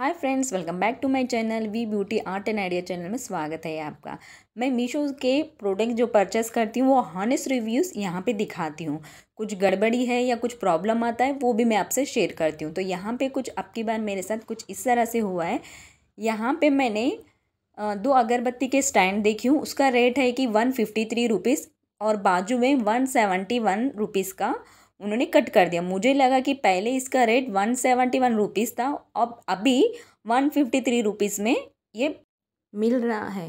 hi friends welcome back to my channel V beauty art and idea channel में स्वागत है आपका मैं मीशो के प्रोडक्ट जो परचेस करती हूँ वो हॉनेस्ट रिव्यूज़ यहाँ पे दिखाती हूँ कुछ गड़बड़ी है या कुछ प्रॉब्लम आता है वो भी मैं आपसे शेयर करती हूँ तो यहाँ पे कुछ अब की बार मेरे साथ कुछ इस तरह से हुआ है यहाँ पर मैंने दो अगरबत्ती के स्टैंड देखी हूँ उसका रेट है कि वन फिफ्टी और बाजू में वन सेवेंटी का उन्होंने कट कर दिया मुझे लगा कि पहले इसका rate one seventy one rupees था अब अभी वन फिफ्टी थ्री रुपीज़ में ये मिल रहा है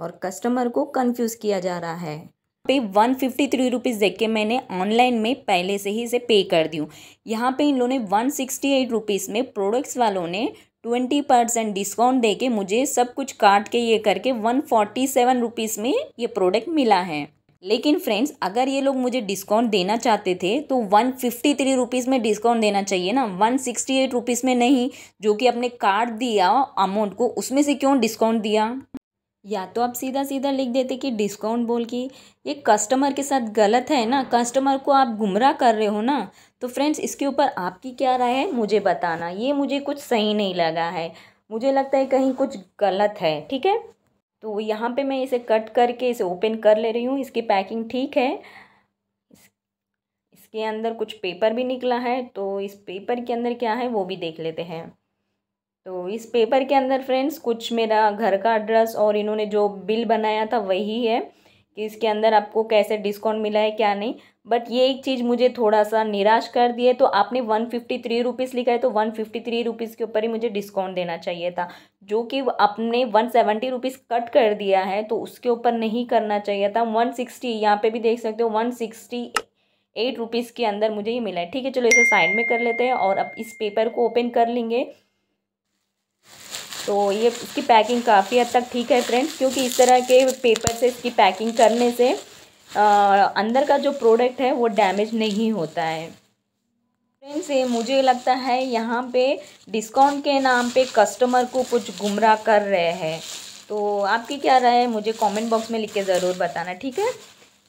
और कस्टमर को कंफ्यूज किया जा रहा है पे वन फिफ्टी थ्री रुपीज़ देख के मैंने ऑनलाइन में पहले से ही इसे पे कर दी हूँ यहाँ पे इन लोगों ने वन सिक्सटी एट रुपीज़ में प्रोडक्ट्स वालों ने ट्वेंटी परसेंट डिस्काउंट दे के मुझे सब कुछ काट के ये करके वन फोर्टी सेवन रुपीज़ में ये प्रोडक्ट मिला है लेकिन फ्रेंड्स अगर ये लोग मुझे डिस्काउंट देना चाहते थे तो वन फिफ्टी थ्री रुपीज़ में डिस्काउंट देना चाहिए ना वन सिक्सटी एट रुपीज़ में नहीं जो कि आपने कार्ड दिया अमाउंट को उसमें से क्यों डिस्काउंट दिया या तो आप सीधा सीधा लिख देते कि डिस्काउंट बोल के ये कस्टमर के साथ गलत है ना कस्टमर को आप गुमराह कर रहे हो ना तो फ्रेंड्स इसके ऊपर आपकी क्या राय है मुझे बताना ये मुझे कुछ सही नहीं लगा है मुझे लगता है कहीं कुछ गलत है ठीक है तो यहाँ पे मैं इसे कट करके इसे ओपन कर ले रही हूँ इसकी पैकिंग ठीक है इसके अंदर कुछ पेपर भी निकला है तो इस पेपर के अंदर क्या है वो भी देख लेते हैं तो इस पेपर के अंदर फ्रेंड्स कुछ मेरा घर का एड्रेस और इन्होंने जो बिल बनाया था वही है कि इसके अंदर आपको कैसे डिस्काउंट मिला है क्या नहीं बट ये एक चीज़ मुझे थोड़ा सा निराश कर दिए तो आपने वन फिफ्टी थ्री रुपीज़ लिखा है तो वन फिफ्टी थ्री रुपीज़ के ऊपर ही मुझे डिस्काउंट देना चाहिए था जो कि आपने वन सेवेंटी रुपीज़ कट कर दिया है तो उसके ऊपर नहीं करना चाहिए था वन सिक्सटी यहाँ पर भी देख सकते हो वन सिक्सटी एट रुपीज़ के अंदर मुझे ये मिला है ठीक है चलो इसे साइड में कर लेते हैं और अब इस पेपर को ओपन कर लेंगे तो ये इसकी पैकिंग काफ़ी हद तक ठीक है फ्रेंड्स क्योंकि इस तरह के पेपर से इसकी पैकिंग करने से आ, अंदर का जो प्रोडक्ट है वो डैमेज नहीं होता है फ्रेंड्स ये मुझे लगता है यहाँ पे डिस्काउंट के नाम पे कस्टमर को कुछ गुमराह कर रहे हैं तो आपकी क्या राय है मुझे कमेंट बॉक्स में लिख के ज़रूर बताना ठीक है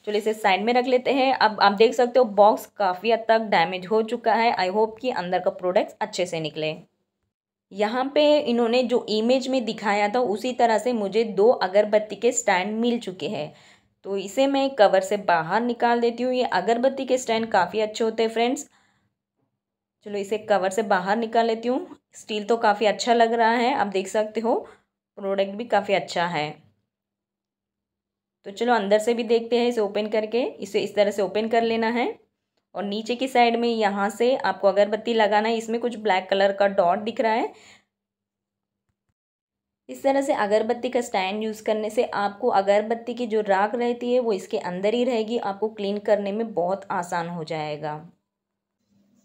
चलो इसे साइड में रख लेते हैं अब आप देख सकते हो बॉक्स काफ़ी हद तक डैमेज हो चुका है आई होप कि अंदर का प्रोडक्ट्स अच्छे से निकले यहाँ पे इन्होंने जो इमेज में दिखाया था उसी तरह से मुझे दो अगरबत्ती के स्टैंड मिल चुके हैं तो इसे मैं कवर से बाहर निकाल देती हूँ ये अगरबत्ती के स्टैंड काफ़ी अच्छे होते हैं फ्रेंड्स चलो इसे कवर से बाहर निकाल लेती हूँ स्टील तो काफ़ी अच्छा लग रहा है आप देख सकते हो प्रोडक्ट भी काफ़ी अच्छा है तो चलो अंदर से भी देखते हैं इसे ओपन करके इसे इस तरह से ओपन कर लेना है और नीचे की साइड में यहाँ से आपको अगरबत्ती लगाना है इसमें कुछ ब्लैक कलर का डॉट दिख रहा है इस तरह से अगरबत्ती का स्टैंड यूज़ करने से आपको अगरबत्ती की जो राख रहती है वो इसके अंदर ही रहेगी आपको क्लीन करने में बहुत आसान हो जाएगा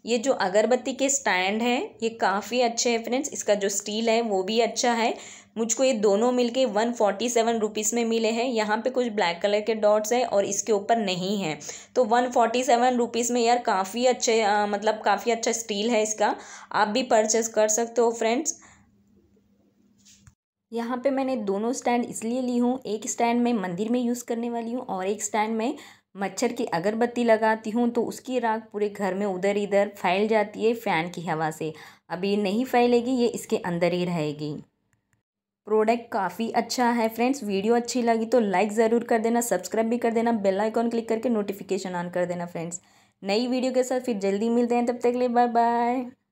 ये जो अगरबत्ती के स्टैंड है ये काफ़ी अच्छे हैं फ्रेंड्स इसका जो स्टील है वो भी अच्छा है मुझको ये दोनों मिलके वन फोर्टी सेवन रुपीज़ में मिले हैं यहाँ पे कुछ ब्लैक कलर के डॉट्स है और इसके ऊपर नहीं है तो वन फोर्टी सेवन रुपीज़ में यार काफ़ी अच्छे आ, मतलब काफ़ी अच्छा स्टील है इसका आप भी परचेस कर सकते हो फ्रेंड्स यहाँ पे मैंने दोनों स्टैंड इसलिए ली हूँ एक स्टैंड मैं मंदिर में यूज़ करने वाली हूँ और एक स्टैंड मैं मच्छर की अगरबत्ती लगाती हूँ तो उसकी राख पूरे घर में उधर इधर फैल जाती है फ़ैन की हवा से अभी नहीं फैलेगी ये इसके अंदर ही रहेगी प्रोडक्ट काफ़ी अच्छा है फ्रेंड्स वीडियो अच्छी लगी तो लाइक ज़रूर कर देना सब्सक्राइब भी कर देना बेल आइकॉन क्लिक करके नोटिफिकेशन ऑन कर देना फ्रेंड्स नई वीडियो के साथ फिर जल्दी मिलते हैं तब तक के लिए बाय बाय